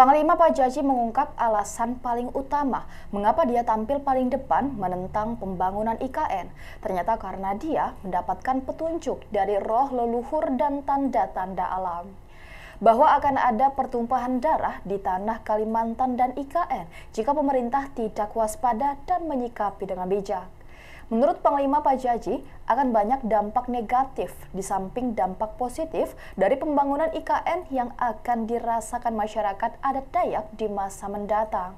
Panglima Pajaji mengungkap alasan paling utama mengapa dia tampil paling depan menentang pembangunan IKN. Ternyata karena dia mendapatkan petunjuk dari roh leluhur dan tanda-tanda alam bahwa akan ada pertumpahan darah di tanah Kalimantan dan IKN jika pemerintah tidak waspada dan menyikapi dengan bijak. Menurut Panglima Pajaji, akan banyak dampak negatif di samping dampak positif dari pembangunan IKN yang akan dirasakan masyarakat adat Dayak di masa mendatang.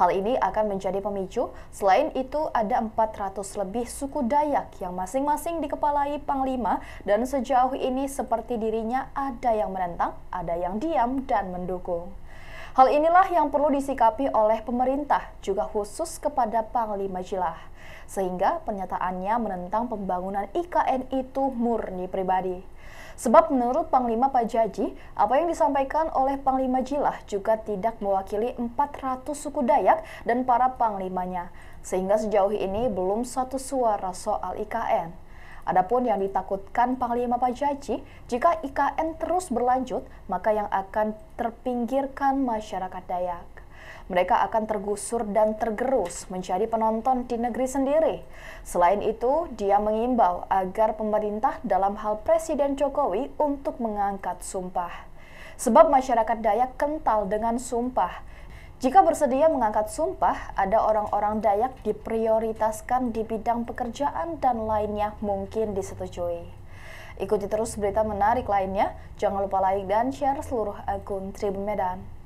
Hal ini akan menjadi pemicu. Selain itu, ada 400 lebih suku Dayak yang masing-masing dikepalai Panglima dan sejauh ini seperti dirinya ada yang menentang, ada yang diam dan mendukung. Hal inilah yang perlu disikapi oleh pemerintah, juga khusus kepada Panglima Jilah. Sehingga pernyataannya menentang pembangunan IKN itu murni pribadi. Sebab menurut Panglima Pajaji, apa yang disampaikan oleh Panglima Jilah juga tidak mewakili 400 suku Dayak dan para panglimanya. Sehingga sejauh ini belum satu suara soal IKN. Adapun yang ditakutkan Panglima Pajaji, jika IKN terus berlanjut, maka yang akan terpinggirkan masyarakat Dayak. Mereka akan tergusur dan tergerus menjadi penonton di negeri sendiri. Selain itu, dia mengimbau agar pemerintah dalam hal Presiden Jokowi untuk mengangkat sumpah. Sebab masyarakat Dayak kental dengan sumpah, jika bersedia mengangkat sumpah, ada orang-orang Dayak diprioritaskan di bidang pekerjaan dan lainnya mungkin disetujui. Ikuti terus berita menarik lainnya. Jangan lupa like dan share seluruh akun Tribun Medan.